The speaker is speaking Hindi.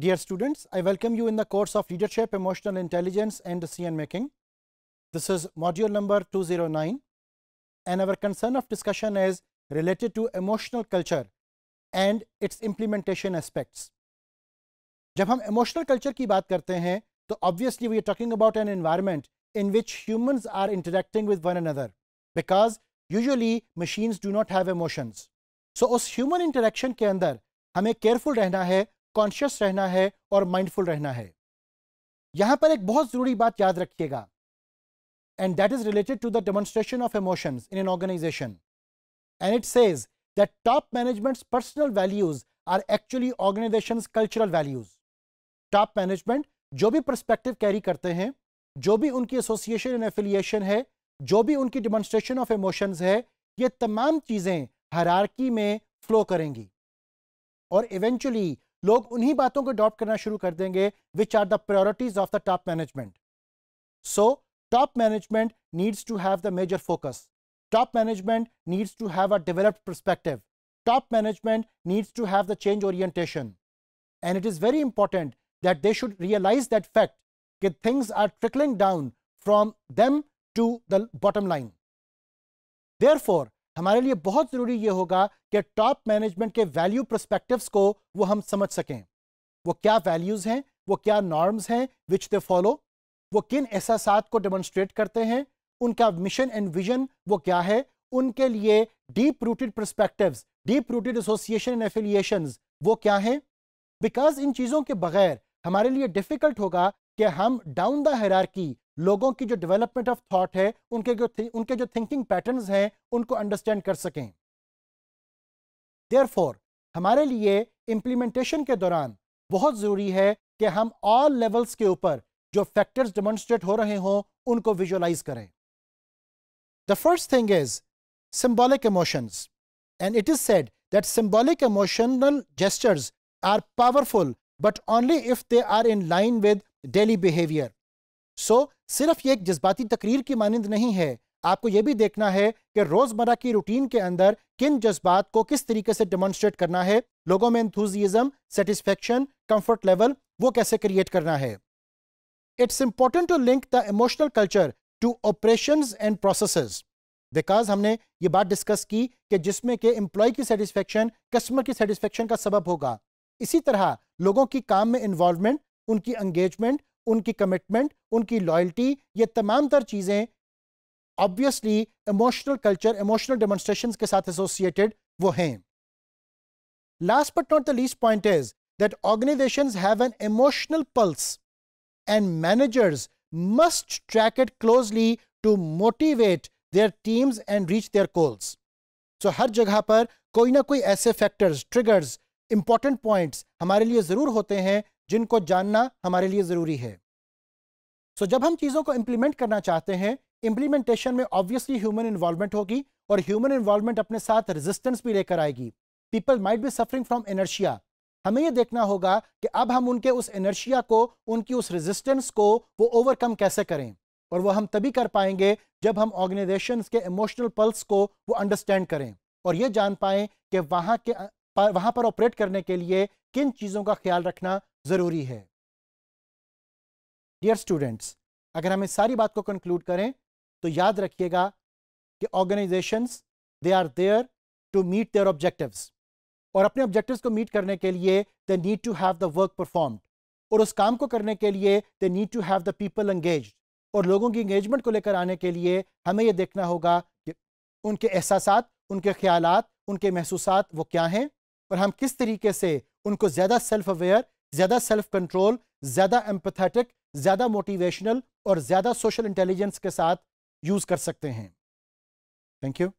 Dear students, I welcome you in the course of Leadership, Emotional Intelligence and Decision Making. This is module number 209 and our concern of discussion is related to emotional culture and its implementation aspects. जब हम emotional culture की बात करते हैं तो obviously we are talking about an environment in which humans are interacting with one another because usually machines do not have emotions. So उस human interaction के अंदर हमें careful रहना है कॉन्शियस रहना है और माइंडफुल रहना है यहां पर एक बहुत जरूरी बात याद रखिएगा and that is related to the demonstration of emotion in an organisation and it says that top management personal values are actually organisation cultural values top management जो भी परस्पेक्टिव कैरी करते हैं जो भी उनकी एसोसिएशन एंड एफिलियशन है जो भी उनकी डिमॉन्स्ट्रेशन ऑफ इमोशन है ये तमाम चीज़ें हरारकी में फ्लो करेंगी और इवेंचुअली लोग उन्हीं बातों को अडॉप्ट करना शुरू कर देंगे which are the priorities of the top management so top management needs to have the major focus top management needs to have a developed perspective top management needs to have the change orientation and it is very important that they should realise that fact कि things are trickling down from them to the bottom line there हमारे लिए बहुत ज़रूरी यह होगा कि टॉप मैनेजमेंट के वैल्यू प्रस्पेक्टिव को वो हम समझ सकें वो क्या वैल्यूज़ हैं वो क्या नॉर्म्स हैं विच दे फॉलो वो किन एहसास को डेमोन्स्ट्रेट करते हैं उनका मिशन एंड विजन वो क्या है उनके लिए deep rooted perspective deep rooted association and affiliation वो क्या हैं बिकॉज इन चीज़ों के बगैर हमारे लिए डिफ़िकल्ट होगा कि हम डाउन द हैरारकी लोगों की जो डेवलपमेंट ऑफ थॉट है उनके जो उनके जो थिंकिंग पैटर्न्स हैं उनको अंडरस्टैंड कर सकें देयरफॉर हमारे लिए इम्प्लीमेंटेशन के दौरान बहुत ज़रूरी है कि हम ऑल लेवल्स के ऊपर जो फैक्टर्स डेमोन्स्ट्रेट हो रहे हों उनको विजुअलाइज करें the first thing is symbolic emotions and it is said that symbolic emotional gestures are powerful but only if they are in line with daily behaviour so सिर्फ ये एक जज्बाती तकरीर की मानंद नहीं है आपको यह भी देखना है कि रोजमर्रा की रूटीन के अंदर किन जज्बात को किस तरीके से डेमोन्स्ट्रेट करना है लोगों में इंथुजिज्म सेटिस्फेक्शन कंफर्ट लेवल वो कैसे क्रिएट करना है it's important to link the emotional culture to operation and process because हमने ये बात डिस्कस की कि जिसमें के एम्प्लॉय की सेटिस्फेक्शन कस्टमर की सेटिस्फेक्शन का सबब होगा इसी तरह लोगों की काम में इन्वॉल्वमेंट उनकी एंगेजमेंट उनकी कमिटमेंट उनकी लॉयल्टी ये तमाम तर चीज़ें obviously emotional culture emotional demonstration के साथ एसोसिएटेड वो हैं last but not the least point is that organisation have an emotional pulse and managers must track it closely to motivate their teams and reach their goals so हर जगह पर कोई ना कोई ऐसे फैक्टर्स ट्रिगर्स इंपॉर्टेंट पॉइंट्स हमारे लिए ज़रूर होते हैं जिनको जानना हमारे लिए ज़रूरी है सो so, जब हम चीज़ों को इंप्लीमेंट करना चाहते हैं इंप्लीमेंटेशन में ऑब्वियसली ह्यूमन इन्वॉल्वमेंट होगी और ह्यूमन इन्वॉल्वमेंट अपने साथ रेजिस्टेंस भी लेकर आएगी people might be suffering from inertia हमें यह देखना होगा कि अब हम उनके उस एनर्शिया को उनकी उस रेजिस्टेंस को वो ओवरकम कैसे करें और वो हम तभी कर पाएंगे जब हम ऑर्गेनाइजेशन के इमोशनल पल्स को वो अंडरस्टैंड करें और ये जान पाएं कि वहाँ के वहाँ पर ऑपरेट करने के लिए किन चीज़ों का ख्याल रखना ज़रूरी है डियर स्टूडेंट्स अगर हम इस सारी बात को कंक्लूड करें तो याद रखिएगा कि organisations they are there to meet their objectives और अपने ऑब्जेक्टिव्स को मीट करने के लिए they need to have the work performed और उस काम को करने के लिए they need to have the people engage और लोगों की इंगेजमेंट को लेकर आने के लिए हमें यह देखना होगा कि उनके एहसास उनके ख्याल उनके महसूसात वो क्या हैं और हम किस तरीके से उनको ज़्यादा सेल्फ अवेयर ज़्यादा सेल्फ कंट्रोल ज़्यादा एम्पथेटिक ज़्यादा मोटिवेशनल और ज़्यादा सोशल इंटेलिजेंस के साथ यूज़ कर सकते हैं थैंक यू